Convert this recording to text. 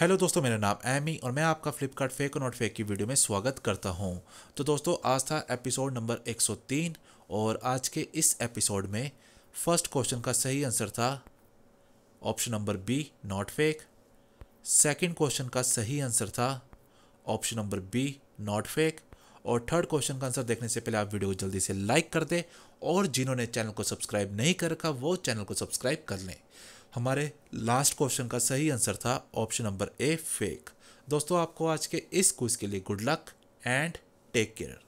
hello दोस्तों मेरा नाम एमी और मैं आपका फ्लिपकार्ट फेक और नॉट फेक की वीडियो में स्वागत करता हूं तो दोस्तों आज था एपिसोड नंबर 103 और आज के इस एपिसोड में फर्स्ट क्वेश्चन का सही आंसर था option number B not fake second question का सही आंसर था option number B not fake और थर्ड क्वेश्चन का आंसर देखने से पहले आप वीडियो को जल्दी से लाइक कर दें और जिन्होंने चैनल को सब्सक्राइब नहीं कर रखा वो चैनल को सब्सक्राइब कर लें हमारे लास्ट क्वेश्चन का सही आंसर था ऑप्शन नंबर ए फेक दोस्तों आपको आज के इस क्विज के लिए good luck and take care